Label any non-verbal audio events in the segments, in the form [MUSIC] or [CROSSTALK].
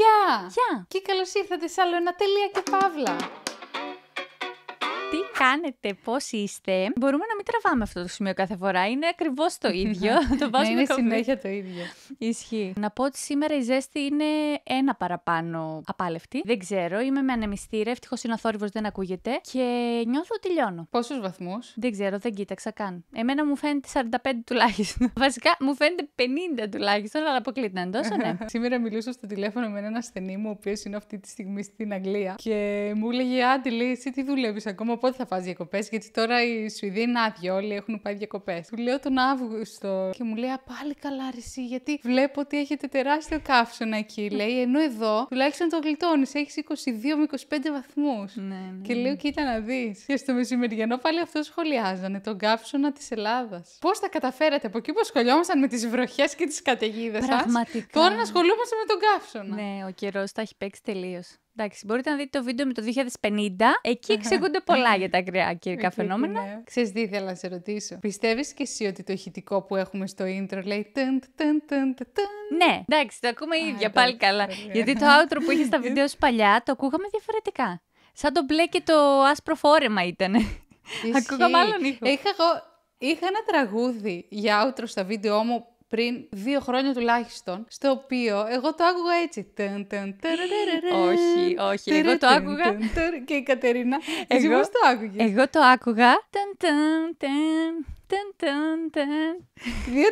Γεια! Γεια! Και καλώς ήρθατε σε άλλο ένα τελεία και παύλα κάνετε, πώς είστε, μπορούμε να μην τραβάμε αυτό το σημείο κάθε φορά. Είναι ακριβώς το [LAUGHS] ναι, ίδιο. Ναι, το βάζουμε ναι, είναι συνέχεια το ίδιο. Ισχύει. Να πω ότι σήμερα η ζέστη είναι ένα παραπάνω απάλευτη. Δεν ξέρω, είμαι με ανεμιστήρα. Ευτυχώς είναι αθόρυβο, δεν ακούγεται. Και νιώθω ότι λιώνω. Πόσους βαθμούς? Δεν ξέρω, δεν κοίταξα καν. Εμένα μου φαίνεται 45 τουλάχιστον. [LAUGHS] Βασικά μου φαίνεται 50 τουλάχιστον, αλλά αποκλείται να τόσο, ναι. [LAUGHS] σήμερα μιλούσα στο τηλέφωνο με έναν ασθενή μου, ο οποίος είναι αυτή τη στιγμή στην Αγγλία. Και μου έλεγε, άντι, λέει, τι δουλεύεις ακόμα, πότε θα θα πας διακοπές, γιατί τώρα οι Σουηδοί είναι άδεια, όλοι έχουν πάει διακοπές. Του λέω τον Αύγουστο και μου λέει πάλι καλά, ρεσί, γιατί βλέπω ότι έχετε τεράστιο καύσωνα εκεί. λέει, ενώ εδώ τουλάχιστον το γλιτώνεις, έχεις 22 με 25 βαθμούς. Ναι, ναι, ναι. Και λέω, κοίτα να δεις. Και στο μεσημεριανό πάλι αυτό σχολιάζανε τον καύσωνα της Ελλάδας. Πώς τα καταφέρατε από εκεί που ασχολιόμασταν με τις βροχές και τις καταιγίδες σα. Τώρα να ασχολούμαστε με τον καύσωνα. Ναι, ο καιρός τα έχει παίξει τελείως. Εντάξει, μπορείτε να δείτε το βίντεο με το 2050. Εκεί εξηγούνται πολλά για τα ακραία φαινόμενα. Ναι. Ξέρεις τι ήθελα να σε ρωτήσω. Πιστεύεις και εσύ ότι το ηχητικό που έχουμε στο intro λέει Ναι, εντάξει, το ακούμε ίδια, πάλι καλά. Γιατί το outro που είχε στα [LAUGHS] βίντεο σου παλιά το ακούγαμε διαφορετικά. Σαν το μπλε και το άσπρο φόρεμα ήταν. Ακούγαμε άλλον ήχο. Είχα, είχα ένα τραγούδι για outro στα βίντεο μου πριν δύο χρόνια τουλάχιστον, στο οποίο εγώ το άκουγα έτσι. Όχι, όχι, εγώ το άκουγα. Και η Κατερίνα, εγώ το Εγώ το άκουγα. Δύο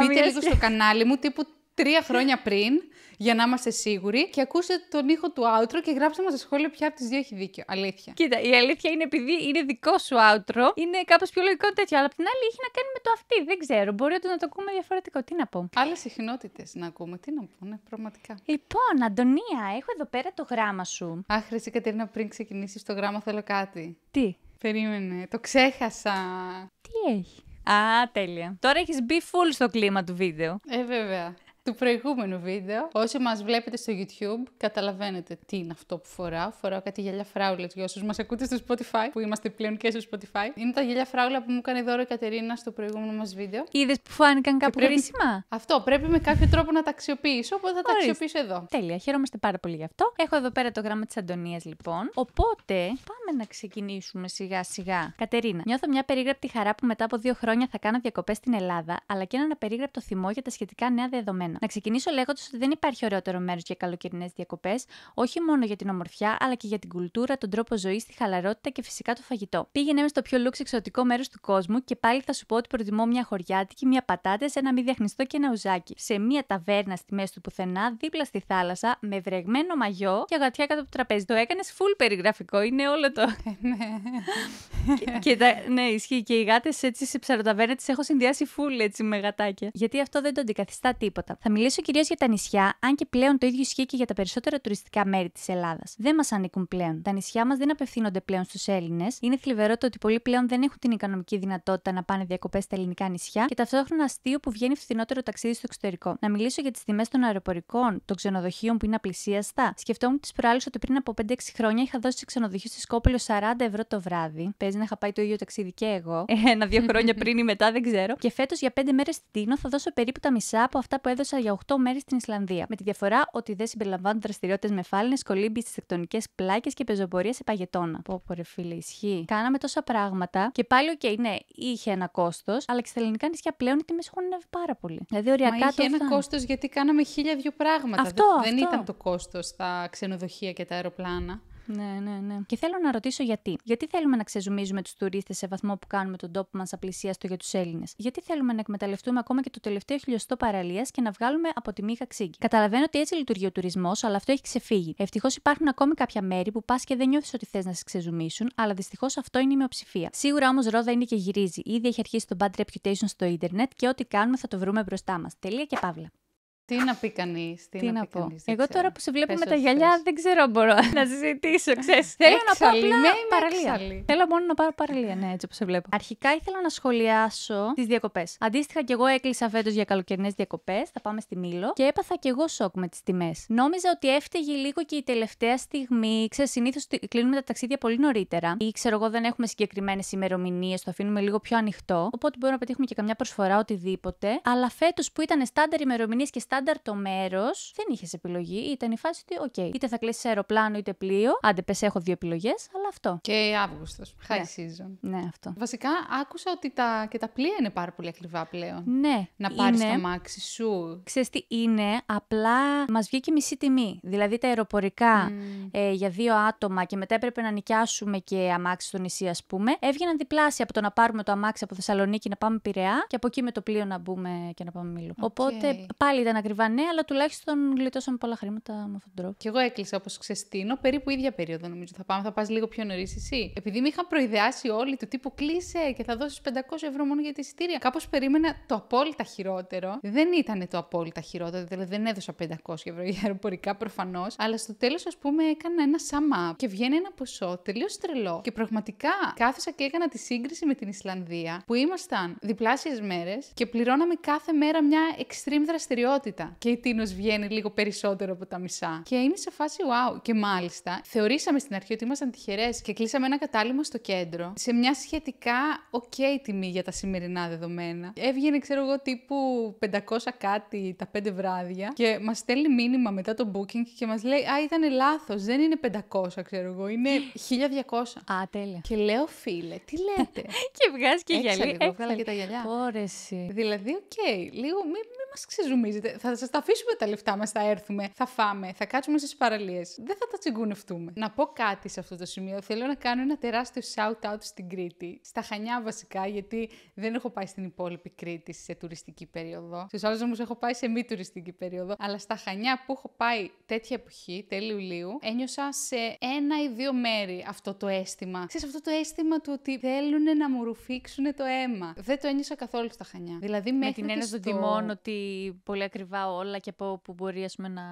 μπείτε λίγο στο κανάλι μου, τύπου τρία χρόνια πριν, για να είμαστε σίγουροι. Και ακούσε τον ήχο του outro και γράψε μα στα σχόλια ποια από τις δύο έχει δίκιο. Αλήθεια. Κοίτα, η αλήθεια είναι επειδή είναι δικό σου outro, είναι κάπως πιο λογικό τέτοιο. Αλλά απ' την άλλη έχει να κάνει με το αυτή. Δεν ξέρω. Μπορεί να το ακούμε διαφορετικό. Τι να πω. Άλλες συχνότητες να ακούμε. Τι να πω, ναι, πραγματικά. Λοιπόν, Αντωνία, έχω εδώ πέρα το γράμμα σου. Αχ, Χρυσή Κατερίνα, πριν ξεκινήσεις το γράμμα, θέλω κάτι. Τι. Περίμενε, το ξέχασα. Τι έχει. Α, τέλεια. Τώρα έχεις μπει full στο κλίμα του βίντεο. Ε, βέβαια του προηγούμενου βίντεο. Όσοι μας βλέπετε στο YouTube, καταλαβαίνετε τι είναι αυτό που φοράω. Φοράω κάτι γυαλιά φράουλες για όσους μας ακούτε στο Spotify, που είμαστε πλέον και στο Spotify. Είναι τα γυαλιά φράουλα που μου έκανε δώρο η Κατερίνα στο προηγούμενο μας βίντεο. Είδες που φάνηκαν κάπου πρέπει... χρήσιμα. Αυτό, πρέπει με κάποιο τρόπο να τα αξιοποιήσω, οπότε θα τα Ορίστε. αξιοποιήσω εδώ. Τέλεια, χαίρομαστε πάρα πολύ γι' αυτό. Έχω εδώ πέρα το γράμμα της Αντωνίας, λοιπόν. Οπότε, πάμε να ξεκινήσουμε σιγά σιγά. Κατερίνα, νιώθω μια περίγραπτη χαρά που μετά από δύο χρόνια θα κάνω διακοπές στην Ελλάδα, αλλά και έναν απερίγραπτο θυμό για τα σχετικά νέα δεδομένα. Να ξεκινήσω λέγοντας ότι δεν υπάρχει ωραιότερο μέρος για καλοκαιρινές διακοπές, όχι μόνο για την ομορφιά, αλλά και για την κουλτούρα, τον τρόπο ζωής, τη χαλαρότητα και φυσικά το φαγητό. Πήγαινε μες στο πιο λούξ εξωτικό μέρος του κόσμου και πάλι θα σου πω ότι προτιμώ μια χωριάτικη, μια πατάτες, ένα μη διαχνιστό και ένα ουζάκι. Σε μια ταβέρνα στη μέση του πουθενά, δίπλα στη θάλασσα, με βρεγμένο μαγιό και αγατιά κάτω από το τραπέζι. Το έκανες full περιγραφικό, είναι όλο το. και, ε, τα, ναι, ισχύει. Και οι γάτες έτσι σε ψαροταβέρνα τις έχω συνδυάσει full έτσι με γατάκια. Γιατί αυτό δεν το αντικαθιστά τίποτα. Θα μιλήσω κυρίως για τα νησιά, αν και πλέον το ίδιο ισχύει και για τα περισσότερα τουριστικά μέρη της Ελλάδας. Δεν μας ανήκουν πλέον. Τα νησιά μας δεν απευθύνονται πλέον στους Έλληνες. Είναι θλιβερό το ότι πολλοί πλέον δεν έχουν την οικονομική δυνατότητα να πάνε διακοπές στα ελληνικά νησιά και ταυτόχρονα αστείο που βγαίνει φθηνότερο ταξίδι στο εξωτερικό. Να μιλήσω για τις τιμές των αεροπορικών, των ξενοδοχείων που είναι απλησίαστα. Σκεφτόμουν τις προάλλες ότι πριν από 5-6 χρόνια είχα δώσει σε ξενοδοχείο στη Σκόπελο 40 ευρώ το βράδυ. Παίζει να είχα πάει το ίδιο ταξίδι και εγώ. [LAUGHS] Ένα-δύο χρόνια [LAUGHS] πριν ή μετά δεν ξέρω. Και φέτος για 5 μέρες στην Τίνο θα δώσω περίπου τα μισά από αυτά που έδωσα για 8 μέρες στην Ισλανδία. Με τη διαφορά ότι δεν συμπεριλαμβάνουν δραστηριότητες με φάλαινες, κολύμπη στι τεκτονικές πλάκες και πεζοπορία σε παγετώνα. Πω, πω ρε φίλε, ισχύει. Κάναμε τόσα πράγματα και πάλι, οκ, okay, ναι, είχε ένα κόστος, αλλά και στα ελληνικά νησιά πλέον οι τιμές έχουν ανέβει πάρα πολύ. Δηλαδή, οριακά Μα είχε ένα κόστος γιατί κάναμε χίλια δυο πράγματα. Αυτό, δεν ήταν το κόστος στα ξενοδοχεία και τα αεροπλάνα. Ναι, ναι, ναι. Και θέλω να ρωτήσω γιατί. Γιατί θέλουμε να ξεζουμίζουμε τους τουρίστες σε βαθμό που κάνουμε τον τόπο μας απλησίαστο για τους Έλληνες. Γιατί θέλουμε να εκμεταλλευτούμε ακόμα και το τελευταίο χιλιοστό παραλίας και να βγάλουμε από τη μύχα ξύγκη. Καταλαβαίνω ότι έτσι λειτουργεί ο τουρισμός, αλλά αυτό έχει ξεφύγει. Ευτυχώς υπάρχουν ακόμη κάποια μέρη που πας και δεν νιώθεις ότι θες να σε ξεζουμίσουν, αλλά δυστυχώς αυτό είναι η μειοψηφία. Σίγουρα όμως ρόδα είναι και γυρίζει. Ήδη έχει αρχίσει το bad reputation στο ίντερνετ και ό,τι κάνουμε θα το βρούμε μπροστά μας. Τελεία και παύλα. Τι να πει κανείς, τι, τι, να, να πει πω. Κανείς, Εγώ τώρα που σε βλέπω με τα γυαλιά δεν ξέρω αν μπορώ [LAUGHS] να συζητήσω, ξέρεις. [LAUGHS] Θέλω να πάω απλά παραλία. Θέλω μόνο να πάω παραλία, ναι, έτσι όπως σε βλέπω. Αρχικά ήθελα να σχολιάσω τις διακοπές. Αντίστοιχα και εγώ έκλεισα φέτος για καλοκαιρινές διακοπές, θα πάμε στη Μήλο και έπαθα κι εγώ σοκ με τις τιμές. Νόμιζα ότι έφταιγε λίγο και η τελευταία στιγμή, ξέρεις, συνήθως κλείνουμε τα ταξίδια πολύ νωρίτερα ή ξέρω εγώ δεν έχουμε συγκεκριμένες ημερομηνίες, το αφήνουμε λίγο πιο ανοιχτό, οπότε μπορούμε να πετύχουμε και καμιά προσφορά οτιδήποτε, αλλά φέτος που ήταν στάνταρ ημερομηνίες και στάνταρ στάνταρτο μέρος δεν είχες επιλογή. Ήταν η φάση ότι, οκ, okay, είτε θα κλείσεις αεροπλάνο είτε πλοίο. Άντε, πες, έχω δύο επιλογές, αλλά αυτό. Και Αύγουστος. Ναι. High season. Ναι, αυτό. Βασικά, άκουσα ότι τα, και τα πλοία είναι πάρα πολύ ακριβά πλέον. Ναι. Να πάρεις το αμάξι σου. Ξέρεις τι είναι, απλά μας βγήκε μισή τιμή. Δηλαδή τα αεροπορικά ε, για δύο άτομα και μετά έπρεπε να νοικιάσουμε και αμάξι στο νησί, ας πούμε, έβγαιναν διπλάσια από το να πάρουμε το αμάξι από Θεσσαλονίκη να πάμε Πειραιά και από εκεί με το πλοίο να μπούμε και να πάμε μιλού. Οπότε πάλι ήταν ακριβά ναι, αλλά τουλάχιστον γλιτώσαμε πολλά χρήματα με αυτόν τον τρόπο. Και εγώ έκλεισα όπως ξεστήνω, περίπου ίδια περίοδο νομίζω. Θα πάμε, θα πας λίγο πιο νωρίς εσύ. Επειδή με είχαν προειδεάσει όλοι του τύπου κλείσε και θα δώσεις 500 ευρώ μόνο για τη εισιτήρια. Κάπως περίμενα το απόλυτα χειρότερο. Δεν ήταν το απόλυτα χειρότερο, δηλαδή δεν έδωσα 500 ευρώ για αεροπορικά προφανώς. Αλλά στο τέλος, ας πούμε, έκανα ένα up και βγαίνει ένα ποσό τελείως τρελό. Και πραγματικά κάθισα και έκανα τη σύγκριση με την Ισλανδία που ήμασταν διπλάσιες μέρες και πληρώναμε κάθε μέρα μια extreme δραστηριότητα. Και η Τίνος βγαίνει λίγο περισσότερο από τα μισά. Και είναι σε φάση wow. Και μάλιστα θεωρήσαμε στην αρχή ότι ήμασταν τυχερές και κλείσαμε ένα κατάλημα στο κέντρο σε μια σχετικά ok τιμή για τα σημερινά δεδομένα. Έβγαινε, ξέρω εγώ, τύπου 500 κάτι τα πέντε βράδια και μας στέλνει μήνυμα μετά το booking και μας λέει Α, ήταν λάθος, δεν είναι 500, ξέρω εγώ, είναι 1200. Α, τέλεια. Και λέω, φίλε, τι λέτε. [LAUGHS] και βγάζει και γυαλί. λίγο, και τα γυαλιά. Πόρεση. Δηλαδή, οκ, okay, λίγο μη, μη μας ξεζουμίζετε θα σας τα αφήσουμε τα λεφτά μας, θα έρθουμε, θα φάμε, θα κάτσουμε στις παραλίες. Δεν θα τα τσιγκουνευτούμε. Να πω κάτι σε αυτό το σημείο. Θέλω να κάνω ένα τεράστιο shout-out στην Κρήτη. Στα Χανιά βασικά, γιατί δεν έχω πάει στην υπόλοιπη Κρήτη σε τουριστική περίοδο. Στους άλλους όμως έχω πάει σε μη τουριστική περίοδο. Αλλά στα Χανιά που έχω πάει τέτοια εποχή, τέλη Ιουλίου, ένιωσα σε ένα ή δύο μέρη αυτό το αίσθημα. Σε αυτό το αίσθημα του ότι θέλουν να μου ρουφήξουν το αίμα. Δεν το ένιωσα καθόλου στα Χανιά. Δηλαδή, με την έννοια στον μόνο ότι πολύ ακριβά όλα και από που μπορεί ας πούμε, να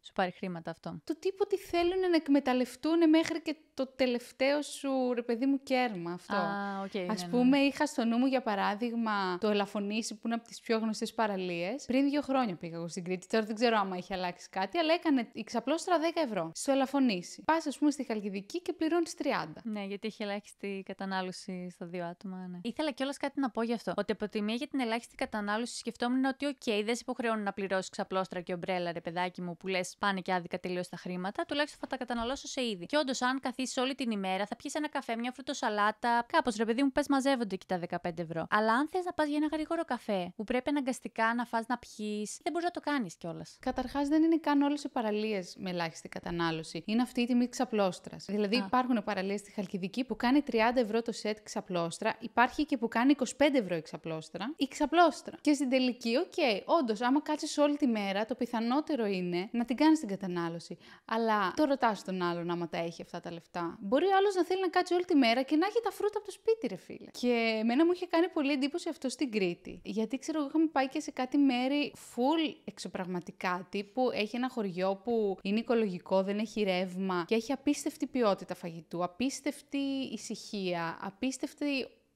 σου πάρει χρήματα αυτό. Το τύπο ότι θέλουν να εκμεταλλευτούν μέχρι και το τελευταίο σου ρε παιδί μου κέρμα αυτό. Α, okay, ναι, Ας ναι, πούμε, ναι. είχα στο νου μου για παράδειγμα το Ελαφωνήσι, που είναι από τις πιο γνωστές παραλίες. Πριν δύο χρόνια πήγα εγώ στην Κρήτη, τώρα δεν ξέρω άμα έχει αλλάξει κάτι, αλλά έκανε η ξαπλώστρα 10 ευρώ στο Ελαφωνήσι. Πας ας πούμε στη Χαλκιδική και πληρώνεις 30. Ναι, γιατί έχει ελάχιστη κατανάλωση στα δύο άτομα, ναι. Ήθελα κιόλας κάτι να πω γι' αυτό. Ότι από τη μία για την ελάχιστη κατανάλωση σκεφτόμουν ότι, οκ, okay, δεν σε υποχρεώνουν να πληρώσεις ξαπλώστρα και ομπρέλα, ρε παιδάκι μου, που λες πάνε και άδικα τελείως τα χρήματα, τουλάχιστον θα τα καταναλώσω σε είδη. Και όντως, αν καθίσει όλη την ημέρα, θα πιεις ένα καφέ, μια φρουτοσαλάτα. Κάπως ρε παιδί μου, πες μαζεύονται και τα 15 ευρώ. Αλλά αν θες να πας για ένα γρήγορο καφέ που πρέπει αναγκαστικά να φας να πιεις, δεν μπορείς να το κάνεις κιόλας. Καταρχάς δεν είναι καν όλες οι παραλίες με ελάχιστη κατανάλωση. Είναι αυτή η τιμή ξαπλώστρας. Δηλαδή Α. υπάρχουν παραλίες στη Χαλκιδική που κάνει 30 ευρώ το σετ ξαπλώστρα, υπάρχει και που κάνει 25 ευρώ η ξαπλώστρα. Η ξαπλώστρα. Και στην τελική, οκ, okay, όντως, άμα κάτσει όλη τη μέρα, το πιθανότερο είναι να την κάνεις την κατανάλωση. Αλλά το ρωτάς τον άλλον άμα τα έχει αυτά τα λεφτά φρούτα. Μπορεί άλλος να θέλει να κάτσει όλη τη μέρα και να έχει τα φρούτα από το σπίτι, ρε φίλε. Και εμένα μου είχε κάνει πολύ εντύπωση αυτό στην Κρήτη. Γιατί ξέρω, είχαμε πάει και σε κάτι μέρη full εξωπραγματικά. Τύπου έχει ένα χωριό που είναι οικολογικό, δεν έχει ρεύμα και έχει απίστευτη ποιότητα φαγητού, απίστευτη ησυχία, απίστευτη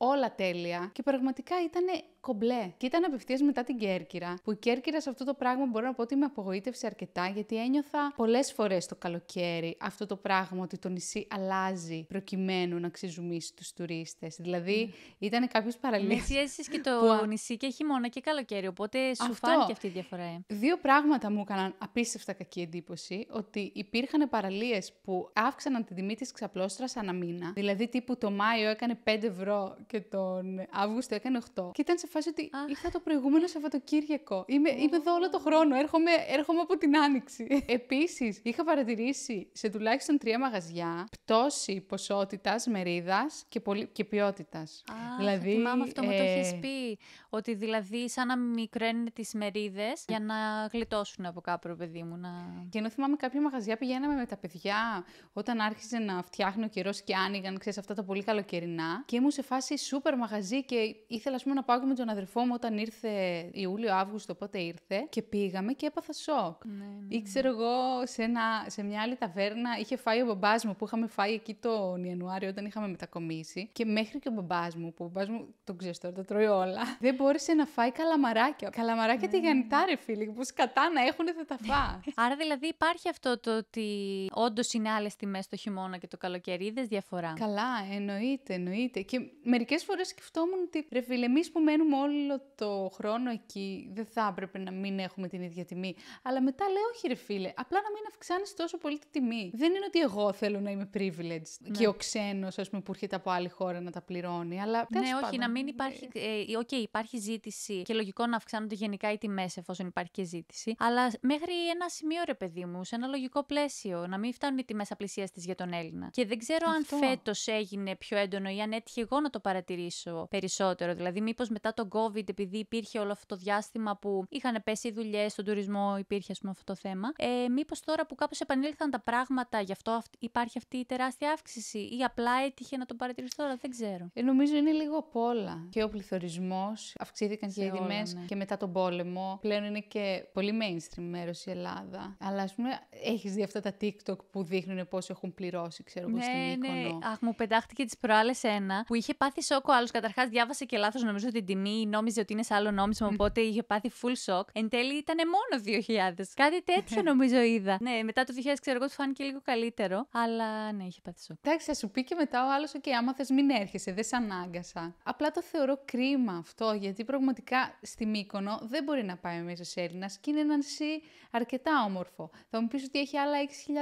όλα τέλεια και πραγματικά ήταν κομπλέ. Και ήταν απευθείας μετά την Κέρκυρα, που η Κέρκυρα σε αυτό το πράγμα μπορώ να πω ότι με απογοήτευσε αρκετά, γιατί ένιωθα πολλές φορές το καλοκαίρι αυτό το πράγμα ότι το νησί αλλάζει προκειμένου να ξεζουμίσει τους τουρίστες. Δηλαδή ήταν κάποιο παραλίε. Εσύ και το νησί και χειμώνα και καλοκαίρι, οπότε σου φάνηκε αυτή η διαφορά. Ε. Δύο πράγματα μου έκαναν απίστευτα κακή εντύπωση, ότι υπήρχαν παραλίες που αύξαναν την τιμή της ξαπλώστρας ανά μήνα. Δηλαδή τύπου το Μάιο έκανε 5 ευρώ και τον Αύγουστο έκανε 8. Και ήταν σε φάση ότι Αχ. ήρθα το προηγούμενο Σαββατοκύριακο. Είμαι, είμαι εδώ όλο το χρόνο. Έρχομαι, έρχομαι από την Άνοιξη. [LAUGHS] Επίσης, είχα παρατηρήσει σε τουλάχιστον τρία μαγαζιά πτώση ποσότητας μερίδας και, πολύ... και ποιότητας. δηλαδή, θυμάμαι αυτό ε... μου το έχει ε, πει. Ότι δηλαδή, σαν να μικραίνουν τις μερίδες για να γλιτώσουν από κάπου, παιδί μου. Να... Και ενώ θυμάμαι κάποια μαγαζιά πηγαίναμε με τα παιδιά όταν άρχισε να φτιάχνει ο καιρό και άνοιγαν, ξέρεις αυτά τα πολύ καλοκαιρινά. Και ήμουν σε φάση φάση σούπερ μαγαζί και ήθελα πούμε, να πάω με τον αδερφό μου όταν ήρθε Ιούλιο-Αύγουστο, πότε ήρθε. Και πήγαμε και έπαθα σοκ. Ναι, ναι, ναι, Ήξερα εγώ σε, ένα, σε μια άλλη ταβέρνα, είχε φάει ο μπαμπάς μου που είχαμε φάει εκεί τον Ιανουάριο όταν είχαμε μετακομίσει. Και μέχρι και ο μπαμπάς μου, που ο μπαμπάς μου τον ξέρεις τώρα, τα τρώει όλα, [LAUGHS] δεν μπόρεσε να φάει καλαμαράκια. Καλαμαράκια ναι. τη ναι, ρε φίλοι, που σκατά να έχουν θα τα φά. [LAUGHS] Άρα δηλαδή υπάρχει αυτό το ότι όντως είναι άλλες τιμές το χειμώνα και το καλοκαίρι, διαφορά. Καλά, εννοείται, εννοείται. Και Μερικές φορές σκεφτόμουν ότι ρε φίλε, εμείς που μένουμε όλο το χρόνο εκεί, δεν θα έπρεπε να μην έχουμε την ίδια τιμή. Αλλά μετά λέω, όχι ρε φίλε, απλά να μην αυξάνεις τόσο πολύ τη τιμή. Δεν είναι ότι εγώ θέλω να είμαι privileged ναι. και ο ξένος, ας πούμε, που έρχεται από άλλη χώρα να τα πληρώνει. Αλλά ναι, όχι, να μην υπάρχει. Ε, okay, ε, ε, υπάρχει ζήτηση και λογικό να αυξάνονται γενικά οι τιμές εφόσον υπάρχει και ζήτηση. Αλλά μέχρι ένα σημείο, ρε παιδί μου, σε ένα λογικό πλαίσιο, να μην φτάνουν οι τιμές απλησίας της για τον Έλληνα. Και δεν ξέρω αν φέτος έγινε πιο έντονο ή αν έτυχε εγώ να το παρατηρήσω περισσότερο. Δηλαδή, μήπως μετά τον COVID, επειδή υπήρχε όλο αυτό το διάστημα που είχαν πέσει οι δουλειές, στον τουρισμό υπήρχε, πούμε, αυτό το θέμα. Ε, μήπως τώρα που κάπως επανήλθαν τα πράγματα, γι' αυτό υπάρχει αυτή η τεράστια αύξηση, ή απλά έτυχε να το παρατηρήσω τώρα, δεν ξέρω. Ε, νομίζω είναι λίγο απ' όλα. Και ο πληθωρισμός, αυξήθηκαν και οι τιμέ ναι. και μετά τον πόλεμο. Πλέον είναι και πολύ mainstream μέρος η Ελλάδα. Αλλά ας πούμε, έχεις δει αυτά τα TikTok που δείχνουν πώς έχουν πληρώσει, ξέρω εγώ, ναι, στην ναι. Αχ, μου πετάχτηκε τις προάλλες ένα που είχε πάθει πάθει σοκ ο άλλος. Καταρχάς, διάβασε και λάθος, νομίζω, την τιμή. Νόμιζε ότι είναι σε άλλο νόμισμα, οπότε είχε πάθει full shock. Εν τέλει ήταν μόνο 2.000. Κάτι ναι. τέτοιο νομίζω είδα. Ναι, μετά το 2.000 ξέρω εγώ του φάνηκε λίγο καλύτερο. Αλλά ναι, είχε πάθει σοκ. Εντάξει, θα σου πει και μετά ο άλλος, OK, άμα θες μην έρχεσαι, δεν σε ανάγκασα. Απλά το θεωρώ κρίμα αυτό, γιατί πραγματικά στη Μύκονο δεν μπορεί να πάει ο μέσο Έλληνας και είναι ένας νησί αρκετά όμορφο. Θα μου πεις ότι έχει άλλα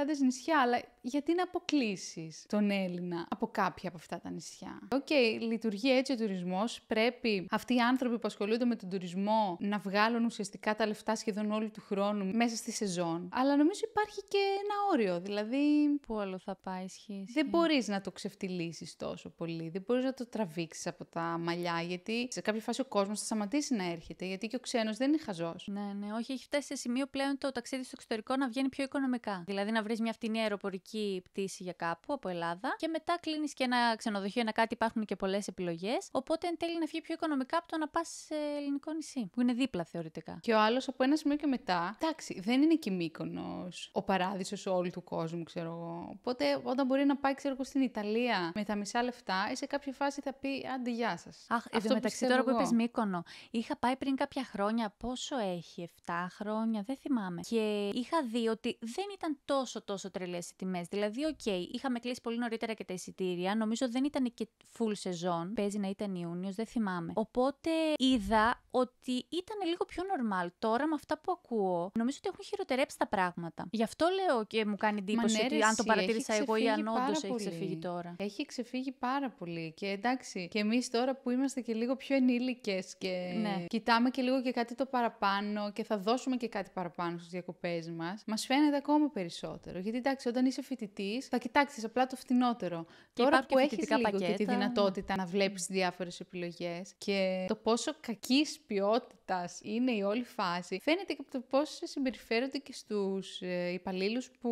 6.000 νησιά, αλλά γιατί να αποκλείσεις τον Έλληνα από κάποια από αυτά τα νησιά. Οκ, okay, λειτουργεί έτσι ο τουρισμός. Πρέπει αυτοί οι άνθρωποι που ασχολούνται με τον τουρισμό να βγάλουν ουσιαστικά τα λεφτά σχεδόν όλου του χρόνου μέσα στη σεζόν. Αλλά νομίζω υπάρχει και ένα όριο. Δηλαδή. Πού άλλο θα πάει ισχύ. Δεν μπορείς να το ξεφτυλίσεις τόσο πολύ. Δεν μπορείς να το τραβήξεις από τα μαλλιά, γιατί σε κάποια φάση ο κόσμος θα σταματήσει να έρχεται. Γιατί και ο ξένος δεν είναι χαζός. Ναι, ναι, όχι. Έχει φτάσει σε σημείο πλέον το ταξίδι στο εξωτερικό να βγαίνει πιο οικονομικά. Δηλαδή να βρεις μια φτηνή αεροπορική πτήση για κάπου από Ελλάδα και μετά κλείνεις και ένα ξενοδοχείο, ένα κάτι. Υπάρχουν και πολλές επιλογές, Οπότε εν τέλει να φύγει πιο οικονομικά από το να πας σε ελληνικό νησί, που είναι δίπλα θεωρητικά. Και ο άλλος από ένα σημείο και μετά, εντάξει, δεν είναι και μήκονο ο παράδεισος όλου του κόσμου, ξέρω εγώ. Οπότε όταν μπορεί να πάει, ξέρω εγώ, στην Ιταλία με τα μισά λεφτά, ή σε κάποια φάση θα πει άντι γεια σας. Αχ, εδώ μεταξύ τώρα που είπε μήκονο, είχα πάει πριν κάποια χρόνια, πόσο έχει, 7 χρόνια, δεν θυμάμαι. Και είχα δει ότι δεν ήταν τόσο τόσο τρελές οι τιμές. Δηλαδή, οκ, okay, είχαμε κλείσει πολύ νωρίτερα και τα εισιτήρια, νομίζω δεν ήταν και full σεζόν σεζόν, παίζει να ήταν Ιούνιος, δεν θυμάμαι. Οπότε είδα ότι ήταν λίγο πιο νορμάλ. Τώρα με αυτά που ακούω, νομίζω ότι έχουν χειροτερέψει τα πράγματα. Γι' αυτό λέω και μου κάνει εντύπωση ότι αν το παρατήρησα εγώ ή αν όντω έχει ξεφύγει τώρα. Έχει ξεφύγει πάρα πολύ. Και εντάξει, και εμείς τώρα που είμαστε και λίγο πιο ενήλικες και ναι. κοιτάμε και λίγο και κάτι το παραπάνω και θα δώσουμε και κάτι παραπάνω στις διακοπές μας, μας φαίνεται ακόμα περισσότερο. Γιατί εντάξει, όταν είσαι φοιτητής, θα κοιτάξεις απλά το φτηνότερο. τώρα που έχεις λίγο και τη δυνατότητα να βλέπεις διάφορες επιλογές και το πόσο κακής ποιότητας είναι η όλη φάση φαίνεται και από το πόσο συμπεριφέρονται και στους ε, υπαλλήλους που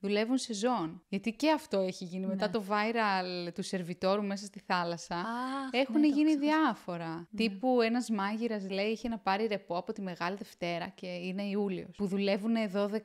δουλεύουν σε ζών. Γιατί και αυτό έχει γίνει. Μετά ναι. το viral του σερβιτόρου μέσα στη θάλασσα Αχ, ναι, έχουν γίνει διάφορα. Ναι. Τύπου ένας μάγειρας λέει είχε να πάρει ρεπό από τη Μεγάλη Δευτέρα και είναι Ιούλιος. Που δουλεύουν 12-15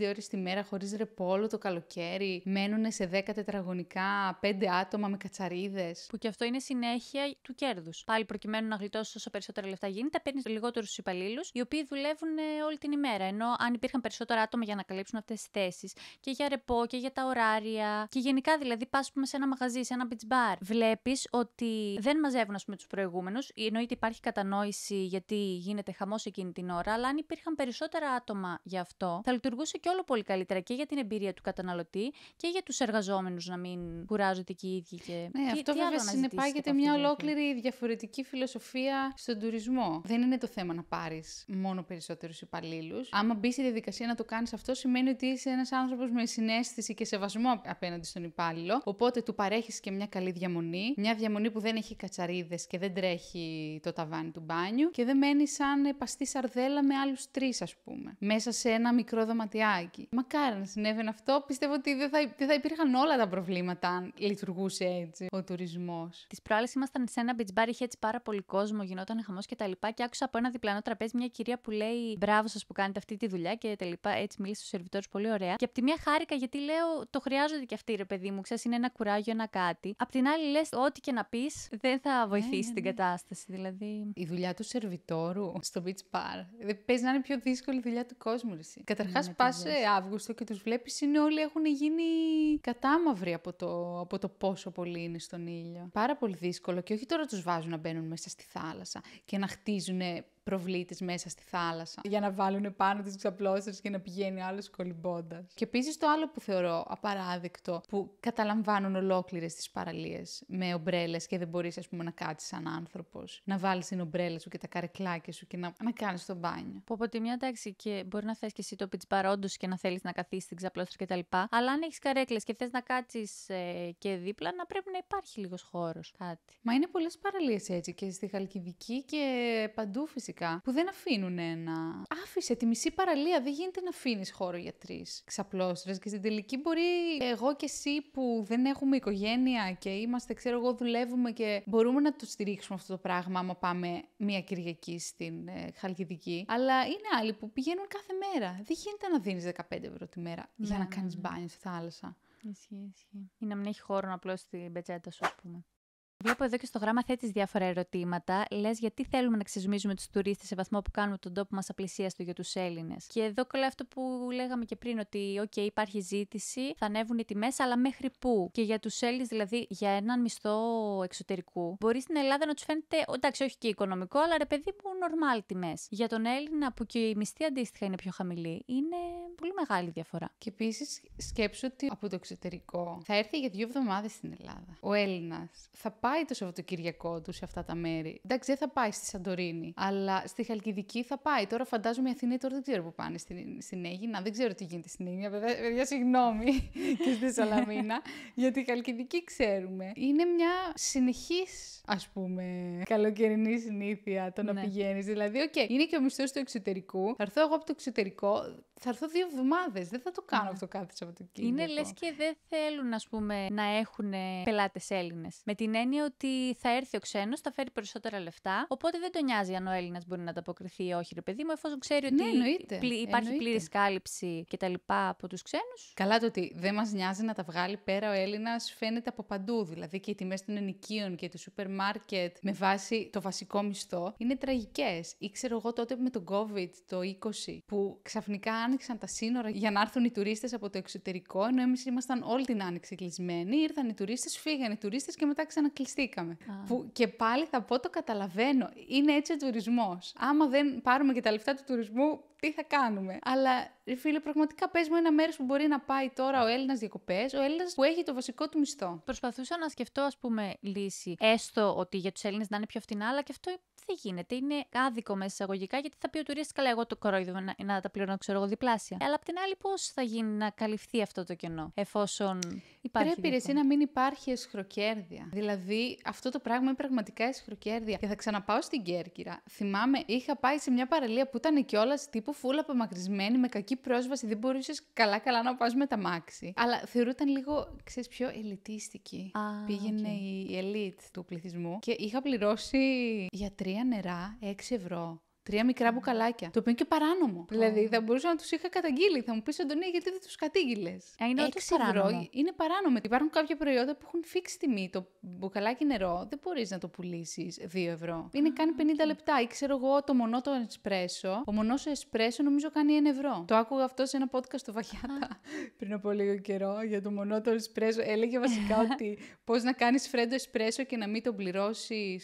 ώρες τη μέρα χωρίς ρεπό όλο το καλοκαίρι. Μένουν σε 10 τετραγωνικά 5 άτομα με κατσαρίδες αυτό είναι συνέχεια του κέρδους. Πάλι προκειμένου να γλιτώσεις όσο περισσότερα λεφτά γίνεται, παίρνεις λιγότερους υπαλλήλους, οι οποίοι δουλεύουν ε, όλη την ημέρα. Ενώ αν υπήρχαν περισσότερα άτομα για να καλύψουν αυτές τις θέσεις και για ρεπό και για τα ωράρια. Και γενικά δηλαδή πας πούμε σε ένα μαγαζί, σε ένα beach bar. Βλέπεις ότι δεν μαζεύουν ας πούμε τους προηγούμενους. Ε, εννοείται υπάρχει κατανόηση γιατί γίνεται χαμός εκείνη την ώρα, αλλά αν υπήρχαν περισσότερα άτομα γι' αυτό, θα λειτουργούσε και όλο πολύ καλύτερα και για την εμπειρία του καταναλωτή και για τους εργαζόμενους να μην κουράζονται και οι ίδιοι. Και... Ναι, αυτό βέβαια συνεπάγεται μια ολόκληρη διαφορετική φιλοσοφία στον τουρισμό. Δεν είναι το θέμα να πάρεις μόνο περισσότερους υπαλλήλους. Άμα μπεις στη διαδικασία να το κάνεις αυτό, σημαίνει ότι είσαι ένας άνθρωπος με συνέστηση και σεβασμό απέναντι στον υπάλληλο. Οπότε του παρέχεις και μια καλή διαμονή. Μια διαμονή που δεν έχει κατσαρίδες και δεν τρέχει το ταβάνι του μπάνιου και δεν μένει σαν παστή σαρδέλα με άλλους τρεις, ας πούμε. Μέσα σε ένα μικρό δωματιάκι. Μακάρι να συνέβαινε αυτό. Πιστεύω ότι δεν θα, θα υπήρχαν όλα τα προβλήματα αν λειτουργούσε έτσι ο τουρισμός. Τη προάλλη ήμασταν σε ένα beach bar, είχε έτσι πάρα πολύ κόσμο, γινόταν χαμός και τα λοιπά. Και άκουσα από ένα διπλανό τραπέζι μια κυρία που λέει Μπράβο σας που κάνετε αυτή τη δουλειά και τα λοιπά. Έτσι μίλησε στους σερβιτόρους πολύ ωραία. Και από τη μια χάρηκα γιατί λέω Το χρειάζονται και αυτοί ρε παιδί μου, ξέρεις είναι ένα κουράγιο, ένα κάτι. Απ' την άλλη λες, ό,τι και να πεις δεν θα ναι, βοηθήσει ναι, την ναι. κατάσταση. Δηλαδή. Η δουλειά του σερβιτόρου στο beach bar. Δεν παίζει να είναι πιο δύσκολη δουλειά του κόσμου. Καταρχά πα Αύγουστο και τους βλέπεις είναι όλοι έχουν γίνει κατάμαυροι από το, από το πόσο πολύ είναι στον ήλιο πάρα πολύ δύσκολο και όχι τώρα τους βάζουν να μπαίνουν μέσα στη θάλασσα και να χτίζουν προβλήτης μέσα στη θάλασσα. Για να βάλουν πάνω τις ξαπλώσεις και να πηγαίνει άλλος κολυμπώντας. Και επίσης το άλλο που θεωρώ απαράδεκτο που καταλαμβάνουν ολόκληρες τις παραλίες με ομπρέλες και δεν μπορείς ας πούμε, να κάτσεις σαν άνθρωπος, να βάλεις την ομπρέλα σου και τα καρεκλάκια σου και να, να κάνεις το μπάνιο. Που από τη μια εντάξει και μπορεί να θες και εσύ το παρόντος και να θέλεις να καθίσεις την τα λοιπά. Αλλά αν έχεις καρέκλες και θες να κάτσεις ε, και δίπλα, να πρέπει να υπάρχει λίγος χώρος. Κάτι. Μα είναι πολλές παραλίες έτσι και στη Χαλκιδική και παντού φυσικά που δεν αφήνουν ένα. Άφησε τη μισή παραλία, δεν γίνεται να αφήνεις χώρο για τρεις ξαπλώστρε. Και στην τελική μπορεί εγώ και εσύ που δεν έχουμε οικογένεια και είμαστε, ξέρω εγώ, δουλεύουμε και μπορούμε να το στηρίξουμε αυτό το πράγμα άμα πάμε μία Κυριακή στην ε, Χαλκιδική. Αλλά είναι άλλοι που πηγαίνουν κάθε μέρα. Δεν γίνεται να δίνεις 15 ευρώ τη μέρα για να ναι, κάνεις ναι, ναι. μπάνι στη θάλασσα. Ισχύει, ισχύει. Ή να μην έχει χώρο να απλώσει την πετσέτα σου, ας πούμε. Βλέπω εδώ και στο γράμμα θέτεις διάφορα ερωτήματα. Λες γιατί θέλουμε να ξεσμίζουμε τους τουρίστες σε βαθμό που κάνουμε τον τόπο μας απλησίαστο για τους Έλληνες. Και εδώ κολλάει αυτό που λέγαμε και πριν, ότι okay, υπάρχει ζήτηση, θα ανέβουν οι τιμές, αλλά μέχρι πού. Και για τους Έλληνες, δηλαδή για έναν μισθό εξωτερικού, μπορεί στην Ελλάδα να τους φαίνεται, εντάξει, όχι και οικονομικό, αλλά ρε παιδί μου, νορμάλ τιμές. Για τον Έλληνα, που και η μισθή αντίστοιχα είναι πιο χαμηλή, είναι πολύ μεγάλη διαφορά. Και επίσης σκέψω ότι από το εξωτερικό θα έρθει για δύο εβδομάδες στην Ελλάδα. Ο Έλληνας θα πάει πάει το Σαββατοκυριακό τους σε αυτά τα μέρη. Εντάξει, δεν θα πάει στη Σαντορίνη, αλλά στη Χαλκιδική θα πάει. Τώρα φαντάζομαι οι Αθηναίοι τώρα δεν ξέρω που πάνε στην, στην Δεν ξέρω τι γίνεται στην Αίγυπτο, Παιδιά, παιδιά συγγνώμη [LAUGHS] και στη Σαλαμίνα, γιατί η Χαλκιδική ξέρουμε. Είναι μια συνεχής, ας πούμε, καλοκαιρινή συνήθεια το να ναι. πηγαίνεις. Δηλαδή, οκ, okay, είναι και ο μισθός του εξωτερικού. Θα έρθω εγώ από το εξωτερικό θα έρθω δύο εβδομάδες. Δεν θα το κάνω ναι. αυτό κάθε Σαββατοκύριακο. Είναι λες και δεν θέλουν, ας πούμε, να έχουν πελάτες Έλληνες. Με την έννοια ότι θα έρθει ο ξένος, θα φέρει περισσότερα λεφτά. Οπότε δεν τον νοιάζει αν ο Έλληνας μπορεί να ανταποκριθεί ή όχι, ρε παιδί μου, εφόσον ξέρει ναι, ότι ναι, εννοείται. υπάρχει πλήρης κάλυψη κτλ. από τους ξένους. Καλά το ότι δεν μας νοιάζει να τα βγάλει πέρα ο Έλληνας φαίνεται από παντού. Δηλαδή και οι τιμές των ενοικίων και του σούπερ μάρκετ με βάση το βασικό μισθό είναι τραγικές. Ή ξέρω εγώ τότε με τον COVID το 20 που ξαφνικά άνοιξαν τα σύνορα για να έρθουν οι τουρίστες από το εξωτερικό, ενώ εμείς ήμασταν όλη την άνοιξη κλεισμένοι. Ήρθαν οι τουρίστες, φύγανε οι τουρίστες και μετά ξανακλειστήκαμε. Ah. Που και πάλι θα πω το καταλαβαίνω. Είναι έτσι ο τουρισμός. Άμα δεν πάρουμε και τα λεφτά του τουρισμού, τι θα κάνουμε. Αλλά φίλε, πραγματικά πες μου ένα μέρος που μπορεί να πάει τώρα ο Έλληνας διακοπές, ο Έλληνας που έχει το βασικό του μισθό. Προσπαθούσα να σκεφτώ, ας πούμε, λύση. Έστω ότι για τους Έλληνες να είναι πιο φτηνά, αλλά και αυτό δεν γίνεται. Είναι άδικο μέσα εισαγωγικά γιατί θα πει ο τουρίστης καλά. Εγώ το κορόιδο να, να τα πληρώνω, ξέρω εγώ, διπλάσια. Αλλά απ' την άλλη, πώς θα γίνει να καλυφθεί αυτό το κενό, εφόσον υπάρχει. Πρέπει εσύ να μην υπάρχει εσχροκέρδεια. Δηλαδή, αυτό το πράγμα είναι πραγματικά εσχροκέρδεια. Και θα ξαναπάω στην Κέρκυρα. Θυμάμαι, είχα πάει σε μια παραλία που ήταν κιόλας τύπου φούλα απομακρυσμένη, με κακή πρόσβαση. Δεν μπορούσες καλά-καλά να πας με τα μάξι. Αλλά θεωρούταν λίγο, ξέρεις, πιο ελιτίστικη. Ah, Πήγαινε η ελίτ του πληθυσμού και είχα πληρώσει για τρία νερά 6 ευρώ Τρία μικρά μπουκαλάκια. Το οποίο είναι και παράνομο. Δηλαδή θα μπορούσα να τους είχα καταγγείλει. Θα μου πεις Αντωνία, γιατί δεν τους κατήγγειλες. Ε, είναι ότι παράνομο. Είναι παράνομο. Υπάρχουν κάποια προϊόντα που έχουν φίξει τιμή. Το μπουκαλάκι νερό δεν μπορείς να το πουλήσεις 2 ευρώ. Είναι κάνει 50 λεπτά. Ή ξέρω εγώ το μονό το εσπρέσο. Ο μονός εσπρέσο νομίζω κάνει 1 ευρώ. Το άκουγα αυτό σε ένα podcast στο Βαχιάτα [LAUGHS] πριν από λίγο καιρό για το μονό το εσπρέσο. Έλεγε βασικά [LAUGHS] ότι πώς να κάνεις φρέντο εσπρέσο και να μην το πληρώσεις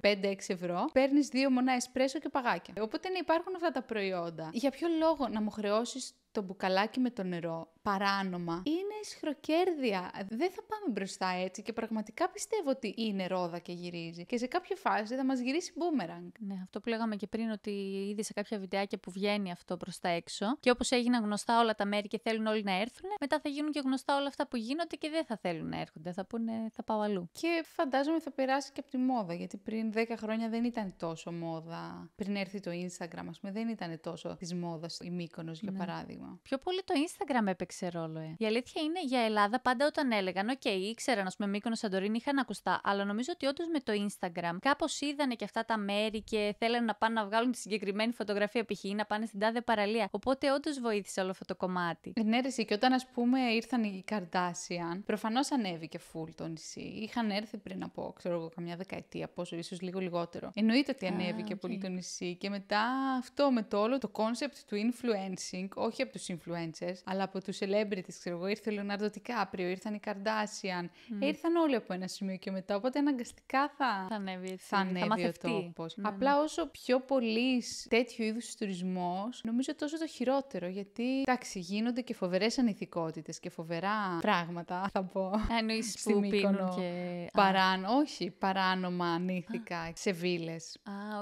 5-6 ευρώ. Παίρνεις δύο μονά εσπρέσο και παγά. Οπότε να υπάρχουν αυτά τα προϊόντα. Για ποιο λόγο να μου χρεώσεις το μπουκαλάκι με το νερό παράνομα, είναι σχροκέρδια. Δεν θα πάμε μπροστά έτσι και πραγματικά πιστεύω ότι είναι ρόδα και γυρίζει. Και σε κάποια φάση θα μας γυρίσει μπούμεραγκ. Ναι, αυτό που λέγαμε και πριν, ότι ήδη σε κάποια βιντεάκια που βγαίνει αυτό προς τα έξω. Και όπως έγιναν γνωστά όλα τα μέρη και θέλουν όλοι να έρθουν, μετά θα γίνουν και γνωστά όλα αυτά που γίνονται και δεν θα θέλουν να έρχονται. Θα πούνε, θα πάω αλλού. Και φαντάζομαι θα περάσει και από τη μόδα, γιατί πριν 10 χρόνια δεν ήταν τόσο μόδα. Πριν έρθει το Instagram, ας πούμε, δεν ήταν τόσο της μόδας η για ναι. παράδειγμα. Πιο πολύ το Instagram έπαιξε έπαιξε ρόλο, ε. Η αλήθεια είναι για Ελλάδα πάντα όταν έλεγαν, οκ, okay, ήξεραν, ας πούμε, Μήκονο Σαντορίνη είχαν ακουστά, αλλά νομίζω ότι όντως με το Instagram κάπως είδανε και αυτά τα μέρη και θέλανε να πάνε να βγάλουν τη συγκεκριμένη φωτογραφία π.χ. να πάνε στην τάδε παραλία. Οπότε όντως βοήθησε όλο αυτό το κομμάτι. Ναι, ρε, και όταν ας πούμε ήρθαν οι Καρδάσιαν, προφανώς ανέβηκε φουλ το νησί. Είχαν έρθει πριν από, ξέρω εγώ, καμιά δεκαετία, πόσο, ίσως λίγο λιγότερο. Εννοείται ότι ανέβηκε ah, okay. πολύ το νησί και μετά αυτό με το όλο το concept του influencing, όχι από τους influencers, αλλά από τους celebrities, ξέρω εγώ, ήρθε ο Λεωνάρντο Τικάπριο, ήρθαν οι Καρντάσιαν, ήρθαν όλοι από ένα σημείο και μετά, οπότε αναγκαστικά θα, θα ανέβει, έτσι, θα ανέβει θα ο ναι, ναι. Απλά όσο πιο πολύς τέτοιου είδους τουρισμός, νομίζω τόσο το χειρότερο, γιατί, εντάξει, γίνονται και φοβερές ανηθικότητες και φοβερά πράγματα, θα πω, ε, Εννοείς [LAUGHS] που πίνουν και... Όχι, παράνομα ανήθικα, σε βίλες. Α,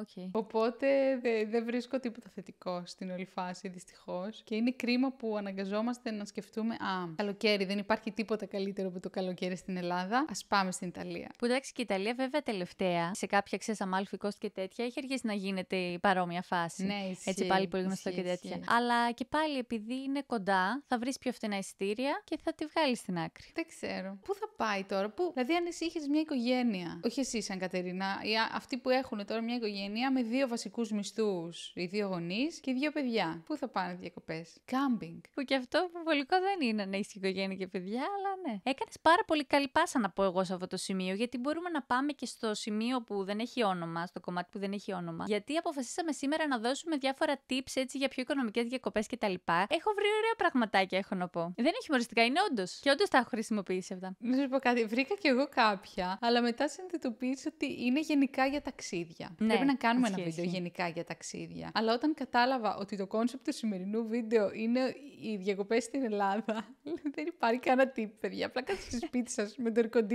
okay. Οπότε δεν δε βρίσκω τίποτα θετικό στην όλη φάση, δυστυχώς. Και είναι κρίμα που αναγκαζόμαστε να σκεφτούμε, Α, καλοκαίρι, δεν υπάρχει τίποτα καλύτερο από το καλοκαίρι στην Ελλάδα. Ας πάμε στην Ιταλία. Που εντάξει και η Ιταλία, βέβαια, τελευταία σε κάποια μάλφη κόστη και τέτοια έχει αρχίσει να γίνεται η παρόμοια φάση. Ναι, ισχύ, Έτσι πάλι πολύ γνωστό ισχύ, και τέτοια. Ισχύ. Αλλά και πάλι επειδή είναι κοντά, θα βρεις πιο φθηνά εισιτήρια και θα τη βγάλεις στην άκρη. Δεν ξέρω. Πού θα πάει τώρα, που... δηλαδή αν εσύ είχες μια οικογένεια, όχι εσύ σαν Κατερινά, ή αυτοί που έχουν τώρα μια οικογένεια με δύο βασικούς μισθούς, οι δύο γονείς και δύο παιδιά. Πού θα πάνε διακοπές. Κάμπινγκ. Που και αυτό που πολύ δεν είναι να έχει οικογένεια και παιδιά, αλλά ναι. Έκανες πάρα πολύ καλή πάσα να πω εγώ σε αυτό το σημείο, γιατί μπορούμε να πάμε και στο σημείο που δεν έχει όνομα, στο κομμάτι που δεν έχει όνομα. Γιατί αποφασίσαμε σήμερα να δώσουμε διάφορα tips έτσι για πιο οικονομικές διακοπές κτλ. Έχω βρει ωραία πραγματάκια, έχω να πω. Δεν έχει μοριστικά είναι όντως. Και όντως τα έχω χρησιμοποιήσει αυτά. Να σου πω κάτι. Βρήκα κι εγώ κάποια, αλλά μετά συνειδητοποίησα ότι είναι γενικά για ταξίδια. Ναι, Πρέπει να κάνουμε ένα βίντεο γενικά για ταξίδια. Αλλά όταν κατάλαβα ότι το κόνσεπτ του σημερινού βίντεο είναι οι διακοπές στην Ελλάδα. [LAUGHS] Δεν υπάρχει κανένα τύπο, παιδιά. Απλά κάτσε στο σπίτι σας με το air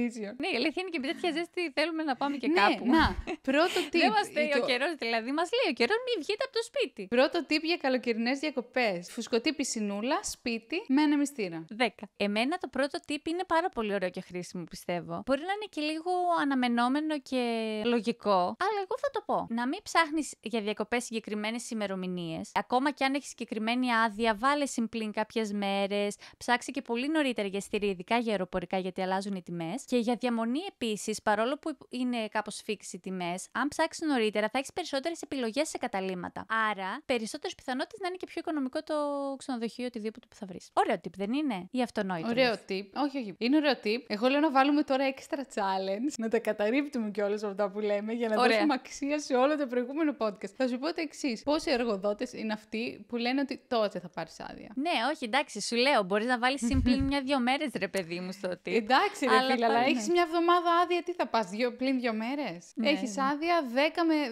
Ναι, η αλήθεια είναι και με τέτοια ζέστη θέλουμε να πάμε και ναι, κάπου. Να, [LAUGHS] πρώτο τύπο. Δεν μας δηλαδή, λέει ο καιρός, δηλαδή. Μας λέει ο καιρός, μην βγείτε από το σπίτι. Πρώτο τύπο για καλοκαιρινές διακοπές. Φουσκωτή πισινούλα, σπίτι με ένα μυστήρα. 10. Εμένα το πρώτο τύπο είναι πάρα πολύ ωραίο και χρήσιμο, πιστεύω. Μπορεί να είναι και λίγο αναμενόμενο και λογικό. Αλλά εγώ θα το πω. Να μην ψάχνεις για διακοπές συγκεκριμένες ημερομηνίες. Ακόμα και αν έχεις συγκεκριμένη άδεια, βάλε συμπλήν κάποιες μέρες μέρε. ψάξει και πολύ νωρίτερα για εισιτήρια, ειδικά για αεροπορικά, γιατί αλλάζουν οι τιμές. Και για διαμονή επίσης, παρόλο που είναι κάπως φίξη οι τιμές, αν ψάξεις νωρίτερα θα έχεις περισσότερες επιλογές σε καταλήμματα. Άρα, περισσότερες πιθανότητες να είναι και πιο οικονομικό το ξενοδοχείο οτιδήποτε που θα βρεις. Ωραίο tip, δεν είναι? Ή αυτονόητο. Ωραίο tip. Όχι, όχι. Είναι ωραίο tip. Εγώ λέω να βάλουμε τώρα extra challenge, να τα καταρρύπτουμε κιόλας αυτά που λέμε, για να δώσουμε αξία σε όλο το προηγούμενο podcast. Θα σου πω το εξής. Πόσοι εργοδότες είναι αυτοί που λένε ότι τότε θα πάρεις άδεια. Ναι, όχι, εντάξει, σου σου λέω, μπορείς να βάλεις συμπλήν μια-δυο μέρες, ρε παιδί μου, στο ότι. Εντάξει, ρε φίλα αλλά έχεις μια εβδομάδα άδεια, τι θα πας, πλήν δύο μέρες. Ναι, έχεις ναι. άδεια 10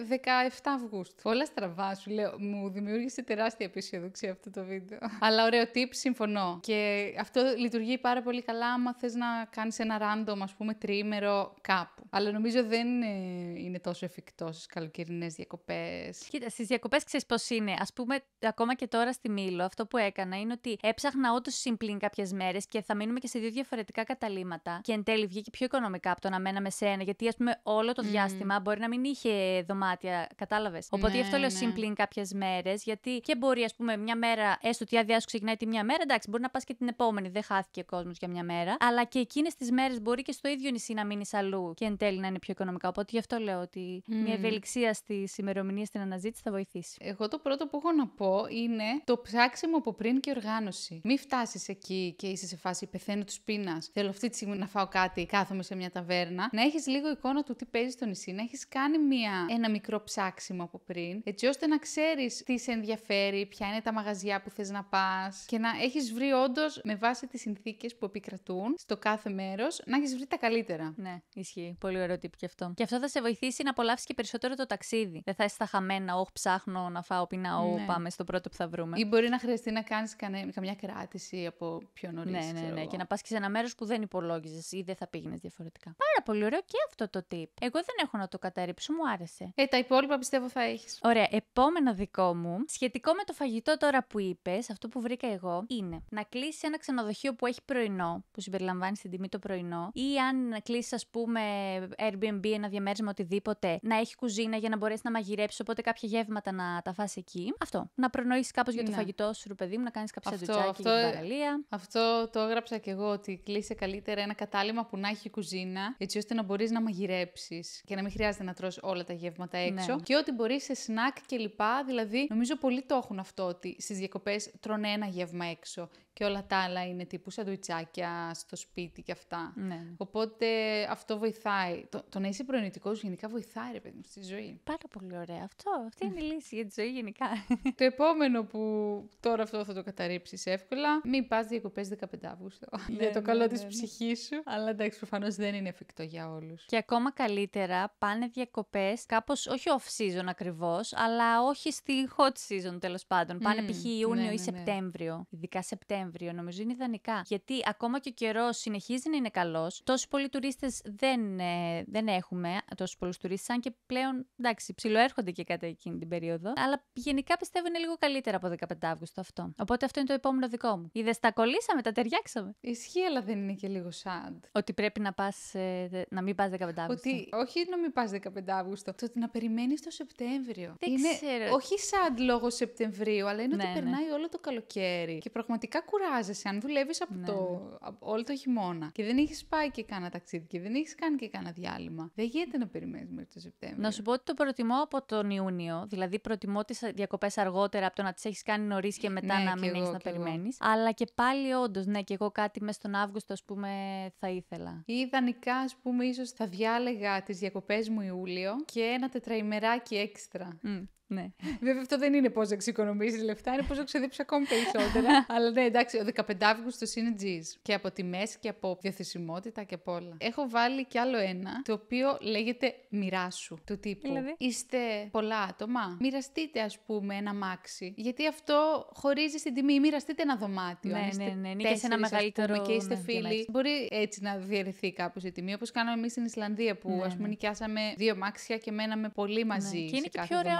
με 17 Αυγούστου. Όλα στραβά, σου λέω. Μου δημιούργησε τεράστια επισιοδοξία αυτό το βίντεο. [LAUGHS] αλλά ωραίο tip, συμφωνώ. Και αυτό λειτουργεί πάρα πολύ καλά άμα θες να κάνεις ένα random, ας πούμε, τρίμερο κάπου. Αλλά νομίζω δεν είναι, είναι τόσο εφικτό στις καλοκαιρινές διακοπές. Κοίτα, στις διακοπές ξέρεις πώς είναι. Ας πούμε, ακόμα και τώρα στη Μήλο, αυτό που έκανα είναι ότι έψαχνα να όντως συμπλήν κάποιες μέρες και θα μείνουμε και σε δύο διαφορετικά καταλήμματα. Και εν τέλει βγήκε πιο οικονομικά από το να μέναμε σε ένα. Γιατί, ας πούμε, όλο το διάστημα μπορεί να μην είχε δωμάτια, κατάλαβες. Οπότε ναι, γι' αυτό ναι, λέω ναι. συμπλήν κάποιες μέρες. Γιατί και μπορεί, ας πούμε, μια μέρα, έστω ότι η άδειά σου ξεκινάει τη μια μέρα, εντάξει, μπορεί να πας και την επόμενη. Δεν χάθηκε ο κόσμος για μια μέρα. Αλλά και εκείνες τις μέρες μπορεί και στο ίδιο νησί να μείνεις αλλού και εν τέλει να είναι πιο οικονομικά. Οπότε γι' αυτό λέω ότι mm. μια ευελιξία στις ημερομηνίες στην αναζήτηση θα βοηθήσει. Εγώ το πρώτο που έχω να πω είναι το ψάξιμο από πριν και οργάνωση μην φτάσεις εκεί και είσαι σε φάση πεθαίνω τους πείνας. Θέλω αυτή τη στιγμή να φάω κάτι, κάθομαι σε μια ταβέρνα. Να έχεις λίγο εικόνα του τι παίζει στο νησί, να έχεις κάνει μια, ένα μικρό ψάξιμο από πριν, έτσι ώστε να ξέρεις τι σε ενδιαφέρει, ποια είναι τα μαγαζιά που θες να πας και να έχεις βρει όντως με βάση τις συνθήκες που επικρατούν στο κάθε μέρος να έχεις βρει τα καλύτερα. Ναι, ισχύει. Πολύ ωραίο τύπο και αυτό. Και αυτό θα σε βοηθήσει να απολαύσεις και περισσότερο το ταξίδι. Δεν θα είσαι στα χαμένα, όχι ψάχνω να φάω, πεινάω, ναι. πάμε στο πρώτο που θα βρούμε. Ή μπορεί να χρειαστεί να κάνεις καμιά κράτη παράτηση από πιο νωρίς. Ναι, ναι, ναι. Και να πας και σε ένα μέρος που δεν υπολόγιζες ή δεν θα πήγαινες διαφορετικά. Πάρα πολύ ωραίο και αυτό το tip. Εγώ δεν έχω να το καταρρύψω, μου άρεσε. Ε, τα υπόλοιπα πιστεύω θα έχεις. Ωραία. Επόμενο δικό μου, σχετικό με το φαγητό τώρα που είπες, αυτό που βρήκα εγώ, είναι να κλείσεις ένα ξενοδοχείο που έχει πρωινό, που συμπεριλαμβάνει στην τιμή το πρωινό, ή αν κλείσεις, ας πούμε, Airbnb, ένα διαμέρισμα, οτιδήποτε, να έχει κουζίνα για να μπορέσεις να μαγειρέψεις, οπότε κάποια γεύματα να τα φάσει εκεί. Αυτό. Να προνοήσεις κάπως για το ναι. φαγητό σου, ρε παιδί μου, να κάνεις κάποια Αυτό, αυτό το έγραψα και εγώ, ότι κλείσε καλύτερα ένα κατάλημα που να έχει κουζίνα, έτσι ώστε να μπορείς να μαγειρέψεις και να μην χρειάζεται να τρως όλα τα γεύματα έξω. Ναι. Και ό,τι μπορείς σε σνακ κλπ. Δηλαδή, νομίζω πολλοί το έχουν αυτό, ότι στις διακοπές τρώνε ένα γεύμα έξω και όλα τα άλλα είναι τύπου σαντουιτσάκια στο σπίτι και αυτά. Ναι, ναι. Οπότε αυτό βοηθάει. Το, το να είσαι προνοητικός γενικά βοηθάει, ρε παιδί μου, στη ζωή. Πάρα πολύ ωραία. Αυτό, αυτή είναι η λύση για τη ζωή γενικά. το επόμενο που τώρα αυτό θα το καταρρύψεις εύκολα, μην πας διακοπές 15 Αύγουστο. Ναι, για το ναι, καλό ναι, της ψυχής σου. Αλλά εντάξει, προφανώς δεν είναι εφικτό για όλους. Και ακόμα καλύτερα, πάνε διακοπές κάπως όχι off season ακριβώς, αλλά όχι στη hot season τέλος πάντων. Πάνε π.χ. Ιούνιο ή Σεπτέμβριο. Ειδικά Σεπτέμβριο Δεκέμβριο, νομίζω είναι ιδανικά. Γιατί ακόμα και ο καιρός συνεχίζει να είναι καλός. Τόσοι πολλοί τουρίστες δεν, ε, δεν έχουμε, τόσου πολλούς τουρίστες, αν και πλέον εντάξει, ψιλοέρχονται και κατά εκείνη την περίοδο. Αλλά γενικά πιστεύω είναι λίγο καλύτερα από 15 Αύγουστο αυτό. Οπότε αυτό είναι το επόμενο δικό μου. Είδες, τα κολλήσαμε, τα ταιριάξαμε. Ισχύει, αλλά δεν είναι και λίγο σάντ. Ότι πρέπει να πας. Ε, να μην πας 15 Αύγουστο. Ότι όχι να μην πας 15 Αύγουστο. Το να περιμένεις το Σεπτέμβριο. Δεν ξέρω. Όχι σαντ λόγω Σεπτεμβρίου, αλλά είναι ναι, ότι ναι. περνάει όλο το καλοκαίρι. Και πραγματικά κουράζεσαι αν δουλεύεις από ναι. το, ναι. όλο το χειμώνα και δεν έχεις πάει και κανένα ταξίδι και δεν έχεις κάνει και κανένα διάλειμμα. Δεν γίνεται να περιμένει μέχρι το Σεπτέμβριο. Να σου πω ότι το προτιμώ από τον Ιούνιο. Δηλαδή, προτιμώ τις διακοπές αργότερα από το να τις έχεις κάνει νωρίς και μετά ναι, να μην έχεις να περιμένεις. Αλλά και πάλι, όντως, ναι, και εγώ κάτι μέσα στον Αύγουστο, ας πούμε, θα ήθελα. Ιδανικά, ας πούμε, ίσως θα διάλεγα τις διακοπές μου Ιούλιο και ένα τετραημεράκι έξτρα. Mm. Ναι. Βέβαια, αυτό δεν είναι πώς να λεφτά, είναι πώς να ξεδίψει ακόμη περισσότερα. [LAUGHS] Αλλά ναι, εντάξει, ο 15 Αύγουστο είναι G's. Και από τιμές και από διαθεσιμότητα και από όλα. Έχω βάλει κι άλλο ένα, το οποίο λέγεται μοιράσου. Του τύπου. Δηλαδή. Είστε πολλά άτομα. Μοιραστείτε, ας πούμε, ένα μάξι. Γιατί αυτό χωρίζει στην τιμή. Μοιραστείτε ένα δωμάτιο. Ναι, αν ναι, ναι. ναι. Τέσσερις, ένα μεγαλύτερο. Πούμε, και είστε ναι, φίλοι. Μπορεί έτσι να διαιρεθεί κάπως η τιμή, όπως κάναμε εμείς στην Ισλανδία που ναι, ας πούμε ναι. νοικιάσαμε δύο μάξια και μέναμε πολύ ναι. μαζί. Ναι. Και είναι και πιο ωραίο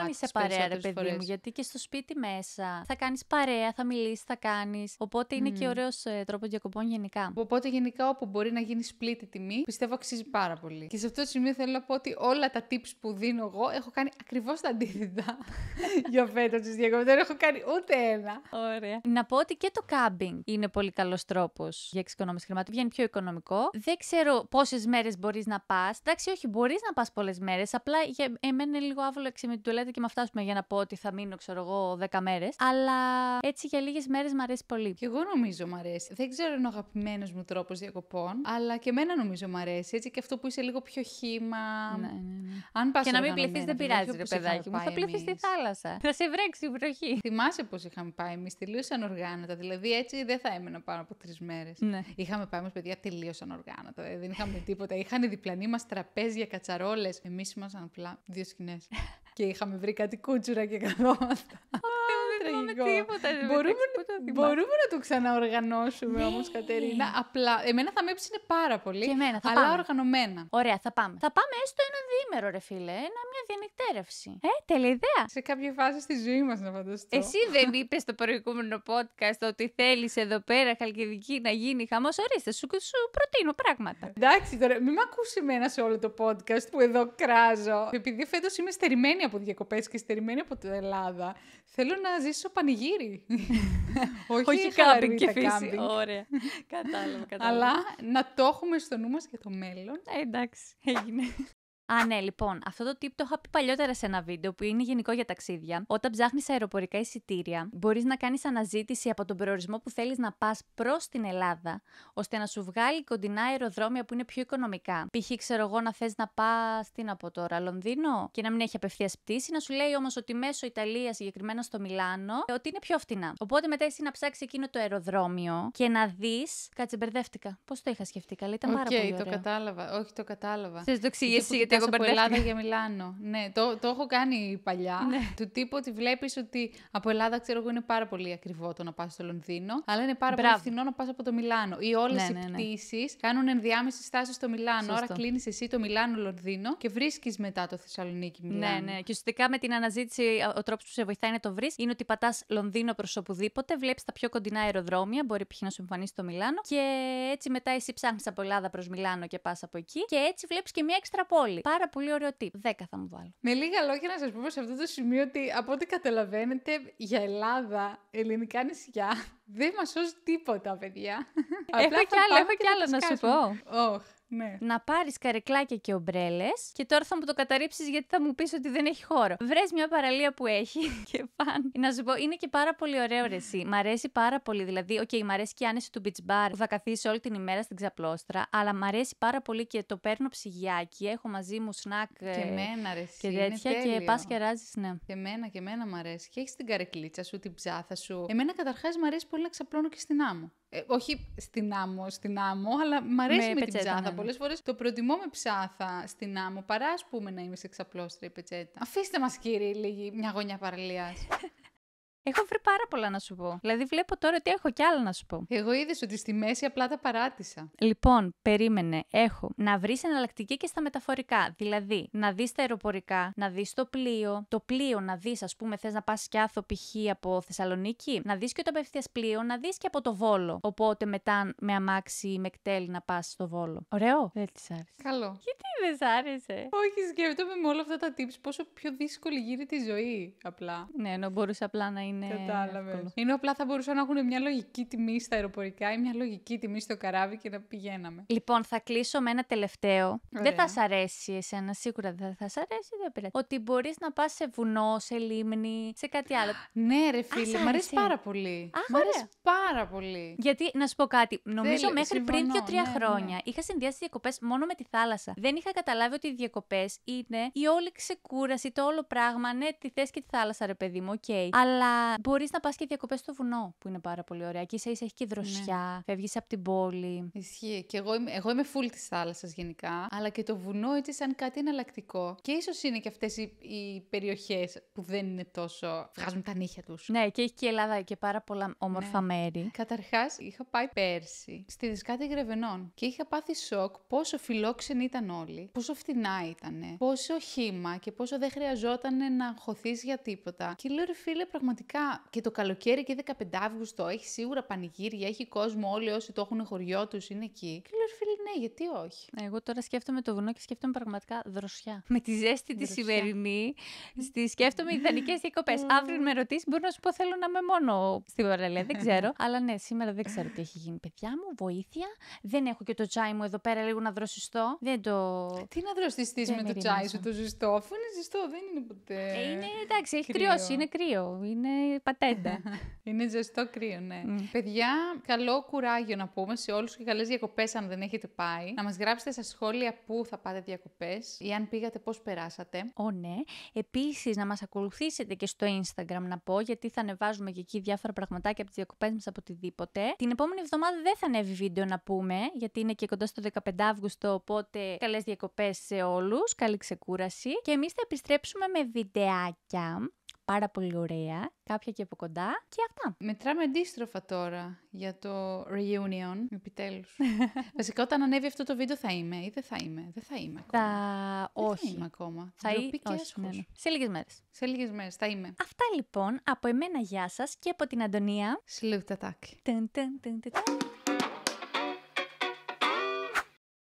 παρέα, ρε παιδί μου. Γιατί και στο σπίτι μέσα θα κάνεις παρέα, θα μιλήσεις, θα κάνεις. Οπότε είναι και ωραίος ε, τρόπος διακοπών γενικά. Οπότε γενικά όπου μπορεί να γίνει σπλήτη τιμή, πιστεύω αξίζει πάρα πολύ. Και σε αυτό το σημείο θέλω να πω ότι όλα τα tips που δίνω εγώ έχω κάνει ακριβώς τα αντίθετα [LAUGHS] για φέτος τη διακοπή. Δεν έχω κάνει ούτε ένα. Ωραία. Να πω ότι και το κάμπινγκ είναι πολύ καλός τρόπος για εξοικονόμηση χρημάτων. Βγαίνει πιο οικονομικό. Δεν ξέρω πόσες μέρες μπορείς να πας. Εντάξει, όχι, μπορείς να πας πολλές μέρες. Απλά για εμένα είναι λίγο άβολο εξαιμετουλέτα και με αυτά για να πω ότι θα μείνω, ξέρω εγώ, 10 μέρες. Αλλά έτσι για λίγες μέρες μ' αρέσει πολύ. Και εγώ νομίζω μ' αρέσει. Δεν ξέρω αν είναι ο αγαπημένος μου τρόπος διακοπών, αλλά και εμένα νομίζω μ' αρέσει. Έτσι και αυτό που είσαι λίγο πιο χύμα. Ναι, ναι, ναι. Αν και να μην πληθεί, δεν πειράζει, ρε παιδάκι μου. Θα πληθείς στη θάλασσα. Θα σε βρέξει η βροχή. Θυμάσαι πώς είχαμε πάει εμείς, τελείω ανοργάνωτα. Δηλαδή έτσι δεν θα έμενα πάνω από τρεις μέρες. Ναι. Είχαμε πάει όμως παιδιά τελείω ανοργάνωτα. Ε, δεν είχαμε τίποτα. Είχαν διπλανή μας τραπέζια, κατσαρόλες. Εμείς ήμασταν απλά δύο σκηνές και είχαμε βρει κάτι κούτσουρα και καθόμαστε. [LAUGHS] Τίποτα, μπορούμε, μπορούμε να το ξαναοργανώσουμε ναι. όμως, Κατερίνα. Απλά εμένα θα με έψηνε πάρα πολύ. Και εμένα, θα αλλά οργανωμένα. Ωραία, θα πάμε. Θα πάμε έστω ένα διήμερο, ρε φίλε. Ένα, μια διανυκτέρευση. Ε, τέλεια Σε κάποια φάση στη ζωή μας, να φανταστώ. Εσύ δεν είπες στο προηγούμενο podcast ότι θέλεις εδώ πέρα χαλκιδική να γίνει χαμός. Ορίστε, σου, σου προτείνω πράγματα. Εντάξει τώρα, μην με ακούσει εμένα σε όλο το podcast που εδώ κράζω. Επειδή φέτος είμαι στερημένη από διακοπές και στερημένη από την Ελλάδα. Θέλω να ζήσω πανηγύρι. [LAUGHS] Όχι, Όχι κάμπινγκ και φύση. Κάμπινγκ. Ωραία. κατάλαβα, κατάλαβα. Αλλά να το έχουμε στο νου μας για το μέλλον. Ε, εντάξει, έγινε. Α, ναι, λοιπόν, αυτό το tip το είχα πει παλιότερα σε ένα βίντεο που είναι γενικό για ταξίδια. Όταν ψάχνεις αεροπορικά εισιτήρια, μπορείς να κάνεις αναζήτηση από τον προορισμό που θέλεις να πας προς την Ελλάδα, ώστε να σου βγάλει κοντινά αεροδρόμια που είναι πιο οικονομικά. Π.χ., ξέρω εγώ, να θες να πας, τι να πω τώρα, Λονδίνο, και να μην έχει απευθείας πτήση, να σου λέει όμως ότι μέσω Ιταλίας, συγκεκριμένα στο Μιλάνο, ότι είναι πιο φτηνά. Οπότε μετά εσύ να ψάξεις εκείνο το αεροδρόμιο και να δεις. Κάτσε, μπερδεύτηκα. Πώς το είχα σκεφτεί, καλά, ήταν okay, πάρα πολύ. το κατάλαβα. Όχι, το κατάλαβα. Θες το εξηγήσει, εγώ από Ελλάδα για Μιλάνο. ναι, το, το έχω κάνει παλιά. Ναι. Του τύπου ότι βλέπεις ότι από Ελλάδα, ξέρω εγώ, είναι πάρα πολύ ακριβό το να πας στο Λονδίνο, αλλά είναι πάρα Μπράβο. πολύ φθηνό να πας από το Μιλάνο. Ή όλες ναι, οι ναι, ναι. πτήσεις κάνουν ενδιάμεση στάση στο Μιλάνο. Άρα κλείνεις εσύ το Μιλάνο-Λονδίνο και βρίσκεις μετά το Θεσσαλονίκη-Μιλάνο. Ναι, ναι. Και ουσιαστικά με την αναζήτηση, ο τρόπος που σε βοηθάει να το βρεις είναι ότι πατάς Λονδίνο προς οπουδήποτε, βλέπεις τα πιο κοντινά αεροδρόμια, μπορεί π.χ. να σου εμφανίσει το Μιλάνο και έτσι μετά εσύ ψάχνεις από Ελλάδα προς Μιλάνο και πας από εκεί και έτσι βλέπεις και μια έξτρα πόλη. Πάρα πολύ ωραίο tip. 10 θα μου βάλω. Με λίγα λόγια να σας πω σε αυτό το σημείο ότι από ό,τι καταλαβαίνετε για Ελλάδα, ελληνικά νησιά, δεν μας σώζει τίποτα, παιδιά. Έχω κι άλλο, έχω άλλο να σου πω. Oh. Ναι. Να πάρεις καρεκλάκια και ομπρέλες. Και τώρα θα μου το καταρρύψεις γιατί θα μου πεις ότι δεν έχει χώρο. Βρες μια παραλία που έχει [LAUGHS] και πάνε. Να σου πω, είναι και πάρα πολύ ωραίο εσύ. Μ' αρέσει πάρα πολύ. Δηλαδή, οκ, okay, μ' αρέσει και η άνεση του beach bar που θα καθίσει όλη την ημέρα στην ξαπλώστρα. Αλλά μ' αρέσει πάρα πολύ και το παίρνω ψυγιάκι. Έχω μαζί μου σνακ. Ε, και μένα ρεσί. Και τέτοια. Και πας και ράζεις, ναι. Και εμένα, και μένα μ' αρέσει. Και έχεις την καρεκλίτσα σου, την ψάθα σου. Εμένα καταρχάς μ' αρέσει πολύ να ξαπλώνω και στην άμμο. Ε, όχι στην άμμο, στην άμμο, αλλά μ' αρέσει με, ναι, με την ψάθα. Ναι. ναι. Πολλές φορές το προτιμώ με ψάθα στην άμμο παρά ας πούμε να είμαι σε ξαπλώστρα ή πετσέτα. Αφήστε μας, κύριε, λίγη μια γωνιά παραλίας. [LAUGHS] Έχω βρει πάρα πολλά να σου πω. Δηλαδή, βλέπω τώρα ότι έχω κι άλλα να σου πω. Εγώ είδες ότι στη μέση απλά τα παράτησα. Λοιπόν, περίμενε. Έχω να βρεις εναλλακτική και στα μεταφορικά. Δηλαδή, να δεις τα αεροπορικά, να δεις το πλοίο. Το πλοίο να δεις, ας πούμε, θες να πας κι άθο π.χ. από Θεσσαλονίκη. Να δεις και το απευθείας πλοίο, να δεις και από το βόλο. Οπότε μετά με αμάξι ή με εκτέλει να πας στο βόλο. Ωραίο. Δεν της άρεσε. Καλό. Γιατί δεν σ' άρεσε. Όχι, σκέφτομαι με όλα αυτά τα tips πόσο πιο δύσκολη γίνεται η ζωή απλά. Ναι, ενώ μπορούσε απλά να είναι είναι. Κατάλαβε. απλά θα μπορούσαν να έχουν μια λογική τιμή στα αεροπορικά ή μια λογική τιμή στο καράβι και να πηγαίναμε. Λοιπόν, θα κλείσω με ένα τελευταίο. Ωραία. Δεν θα σ' αρέσει εσένα, σίγουρα δεν θα σ' αρέσει, δεν πειράζει. Ότι μπορείς να πας σε βουνό, σε λίμνη, σε κάτι άλλο. ναι, ρε φίλε, μου αρέσει πάρα πολύ. Μου μ' αρέσει πάρα πολύ. Γιατί να σου πω κάτι, νομίζω μέχρι συμφωνώ, πριν δύο-τρία ναι, ναι. χρόνια ναι. είχα συνδυάσει διακοπές μόνο με τη θάλασσα. Δεν είχα καταλάβει ότι οι διακοπές είναι η όλη ξεκούραση, το όλο πράγμα. Ναι, τη θες και τη θάλασσα, ρε παιδί μου, οκ. Okay. Αλλά μπορείς να πας και διακοπές στο βουνό, που είναι πάρα πολύ ωραία. Και είσαι, έχει και ναι. δροσιά, ναι. φεύγει από την πόλη. Ισχύει. Και εγώ είμαι, εγώ είμαι full της θάλασσας γενικά, αλλά και το βουνό έτσι σαν κάτι εναλλακτικό. Και ίσως είναι και αυτές οι, οι περιοχές που δεν είναι τόσο. βγάζουν τα νύχια τους. Ναι, και έχει και η Ελλάδα και πάρα πολλά ναι. όμορφα ναι. μέρη. Καταρχάς, είχα πάει πέρσι στη Δισκάτη Γρεβενών και είχα πάθει σοκ πόσο φιλόξενοι ήταν όλοι, πόσο φτηνά ήταν, πόσο χύμα και πόσο δεν χρειαζόταν να χωθείς για τίποτα. Και λέω, ρε φίλε, πραγματικά και το καλοκαίρι και 15 Αύγουστο έχει σίγουρα πανηγύρια, έχει κόσμο όλοι όσοι το έχουν χωριό τους είναι εκεί. Και λέω φίλοι, ναι, γιατί όχι. Ναι, εγώ τώρα σκέφτομαι το βουνό και σκέφτομαι πραγματικά δροσιά. Με τη ζέστη τη σημερινή, στη σκέφτομαι ιδανικές διακοπές. Αύριο με ρωτήσεις, μπορεί να σου πω θέλω να είμαι μόνο στην παραλία, δεν ξέρω. [LAUGHS] Αλλά ναι, σήμερα δεν ξέρω τι έχει γίνει. Παιδιά μου, βοήθεια. Δεν έχω και το τσάι μου εδώ πέρα λίγο να δροσιστώ. Δεν το. Τι να δροσιστείς με το τσάι σου, το ζεστό, αφού είναι ζεστό, δεν είναι ποτέ. Ε, είναι εντάξει, έχει κρυώσει, είναι κρύο. Είναι πατέντα. [LAUGHS] είναι ζεστό κρύο, ναι. Παιδιά, καλό κουράγιο να πούμε σε όλους και καλές διακοπές αν δεν έχετε πάει. Να μας γράψετε στα σχόλια πού θα πάτε διακοπές ή αν πήγατε πώς περάσατε. Ω, ναι. Επίσης, να μας ακολουθήσετε και στο Instagram να πω, γιατί θα ανεβάζουμε και εκεί διάφορα πραγματάκια από τις διακοπές μας από οτιδήποτε. Την επόμενη εβδομάδα δεν θα ανέβει βίντεο να πούμε, γιατί είναι και κοντά στο 15 Αύγουστο, οπότε καλές διακοπές σε όλους. Καλή ξεκούραση. Και εμείς θα επιστρέψουμε με βιντεάκια πάρα πολύ ωραία, κάποια και από κοντά και αυτά. Μετράμε αντίστροφα τώρα για το reunion, επιτέλους. [LAUGHS] Βασικά όταν ανέβει αυτό το βίντεο θα είμαι ή δεν θα είμαι, δεν θα είμαι ακόμα. Θα... Δεν όχι. θα είμαι ακόμα. Θα είμαι όχι. Σε λίγες μέρες. Σε λίγες μέρες, θα είμαι. Αυτά λοιπόν από εμένα γεια σας και από την Αντωνία. Σλουτατάκι. τεν,